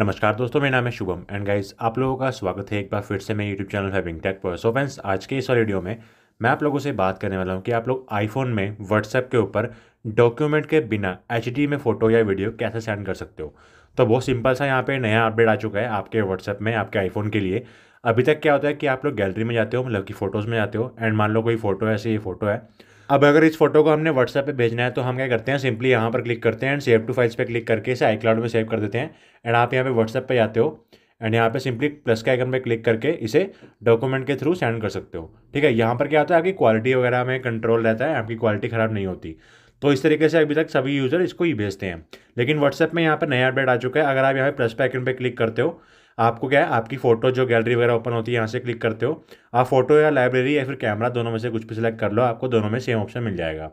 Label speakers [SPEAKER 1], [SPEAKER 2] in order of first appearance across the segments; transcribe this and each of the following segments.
[SPEAKER 1] नमस्कार दोस्तों मेरा नाम है शुभम एंड गाइस आप लोगों का स्वागत है एक बार फिर से मेरे यूट्यूब चैनल हैविंग टेक पर सो फ्रेंड्स आज के इस वीडियो में मैं आप लोगों से बात करने वाला हूं कि आप लोग आईफोन में व्हाट्सएप के ऊपर डॉक्यूमेंट के बिना एच में फ़ोटो या वीडियो कैसे सेंड कर सकते हो तो बहुत सिंपल सा यहाँ पर नया अपडेट आ चुका है आपके व्हाट्सएप में आपके आईफोन के लिए अभी तक क्या होता है कि आप लोग गैलरी में जाते हो मतलब कि फ़ोटोज़ में जाते हो एंड मान लो कोई फ़ोटो है ऐसे ये फ़ोटो है अब अगर इस फोटो को हमने व्हाट्सएप पे भेजना है तो हम क्या करते हैं सिंपली यहाँ पर क्लिक करते हैं एंड सेव टू फाइल्स पे क्लिक करके इसे आई क्लाउड में सेव कर देते हैं एंड आप यहाँ पे व्हाट्सएप पे आते हो एंड यहाँ पे सिंपली प्लस के आइकन पे क्लिक करके इसे डॉक्यूमेंट के थ्रू सेंड कर सकते हो ठीक है यहाँ पर क्या होता है आपकी क्वालिटी वगैरह में कंट्रोल रहता है आपकी क्वालिटी ख़राब नहीं होती तो इस तरीके से अभी तक सभी यूज़र इसको ही भेजते हैं लेकिन व्हाट्सएप में यहाँ पर नया अपडेट आ चुका है अगर आप यहाँ पर प्लस पे आइकन पर क्लिक करते हो आपको क्या है आपकी फ़ोटो जो गैलरी वगैरह ओपन होती है यहाँ से क्लिक करते हो आप फोटो या लाइब्रेरी या फिर कैमरा दोनों में से कुछ भी सिलेक्ट कर लो आपको दोनों में सेम ऑप्शन मिल जाएगा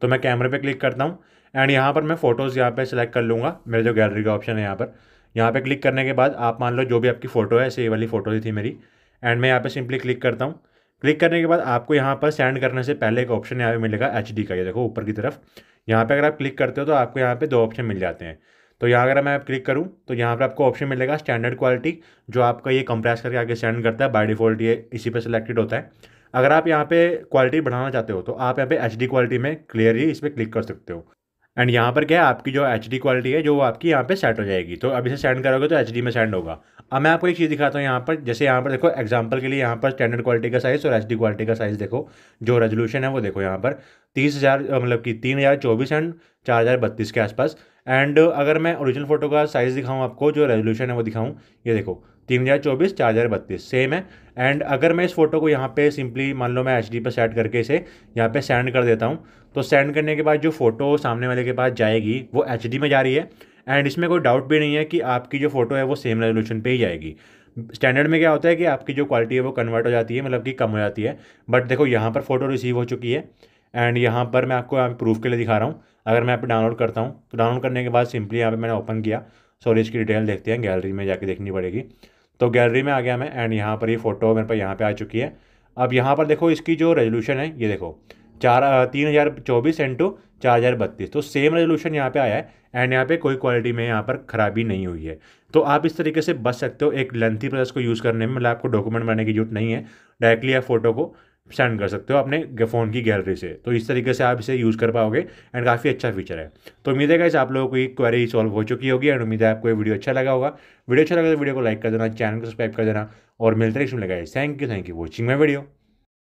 [SPEAKER 1] तो मैं कैमरे पर क्लिक करता हूँ एंड यहाँ पर मैं फ़ोटोज़ यहाँ पर सिलेक्ट कर लूँगा मेरे जो गैलरी का ऑप्शन है यहाँ पर यहाँ पर क्लिक करने के बाद आप मान लो जो भी आपकी फ़ोटो है ऐसे वाली फ़ोटो थी मेरी एंड मैं यहाँ पर सिंपली क्लिक करता हूँ क्लिक करने के बाद आपको यहाँ पर सेंड करने से पहले एक ऑप्शन यहाँ पे मिलेगा एच का ये देखो ऊपर की तरफ यहाँ पे अगर आप क्लिक करते हो तो आपको यहाँ पे दो ऑप्शन मिल जाते हैं तो यहाँ अगर मैं क्लिक करूँ तो यहाँ पर आपको ऑप्शन मिलेगा स्टैंडर्ड क्वालिटी जो आपका ये कंप्रेस करके आगे सेंड करता है बाय डिफ़ॉल्ट ये इसी पे सिलेक्टेड होता है अगर आप यहाँ पे क्वालिटी बढ़ाना चाहते हो तो आप यहाँ पे एच क्वालिटी में क्लियरली इस पर क्लिक कर सकते हो एंड यहाँ पर क्या है आपकी जो एच क्वालिटी है जो आपकी यहाँ पे सेट हो जाएगी तो अब इसे सेंड करोगे तो एच में सेंड होगा अब मैं आपको एक चीज़ दिखाता हूँ यहाँ पर जैसे यहाँ पर देखो एग्जांपल के लिए यहाँ पर स्टैंडर्ड क्वालिटी का साइज़ और एच क्वालिटी का साइज़ देखो जो रेजोल्यूशन है वो देखो यहाँ पर तीस हज़ार मतलब कि तीन हज़ार चौबीस एंड चार हज़ार बत्तीस के आसपास एंड अगर मैं ओरिजिनल फोटो का साइज़ दिखाऊँ आपको जो रेजोल्यूशन है वो दिखाऊँ ये देखो तीन हज़ार चौबीस चार हज़ार बत्तीस सेम है एंड अगर मैं इस फोटो को यहाँ पे सिंपली मान लो मैं एच डी पर सेट करके इसे यहाँ पे सेंड कर देता हूँ तो सेंड करने के बाद जो फोटो सामने वाले के पास जाएगी वो एच डी में जा रही है एंड इसमें कोई डाउट भी नहीं है कि आपकी जो फोटो है वो सेम रेजोल्यूशन पर ही जाएगी स्टैंडर्ड में क्या होता है कि आपकी जो क्वालिटी है वो कन्वर्ट हो जाती है मतलब कि कम हो जाती है बट देखो यहाँ पर फोटो रिसीव हो चुकी है एंड यहाँ पर मैं आपको प्रूफ के लिए दिखा रहा हूँ अगर मैं यहाँ पर डाउनलोड करता हूँ तो डाउनलोड करने के बाद सिंपली यहाँ पर मैंने ओपन किया सॉरी इसकी डिटेल देखते हैं गैलरी में जाके देखनी पड़ेगी तो गैलरी में आ गया मैं एंड यहाँ पर ये फ़ोटो मेरे पास यहाँ पर आ चुकी है अब यहाँ पर देखो इसकी जो रेजोल्यूशन है ये देखो चार तीन हज़ार चौबीस इंटू चार हज़ार बत्तीस तो सेम रेजोल्यूशन यहाँ पे आया है एंड यहाँ पे कोई क्वालिटी में यहाँ पर ख़राबी नहीं हुई है तो आप इस तरीके से बच सकते हो एक लेंथी प्रोसेस को यूज़ करने में मतलब आपको डॉक्यूमेंट बनाने की जरूरत नहीं है डायरेक्टली आप फोटो को सेंड कर सकते हो अपने फ़ोन की गैलरी से तो इस तरीके से आप इसे यूज़ कर पाओगे एंड काफ़ी अच्छा फीचर है तो उम्मीद है इस आप लोगों को क्वेरी सॉल्व हो चुकी होगी एंड उम्मीद है आपको ये वीडियो अच्छा लगा होगा वीडियो अच्छा लगा तो वीडियो को लाइक कर देना चैनल को सब्सक्राइब कर देना और मिलते हैं इसमें thank you thank you watching my video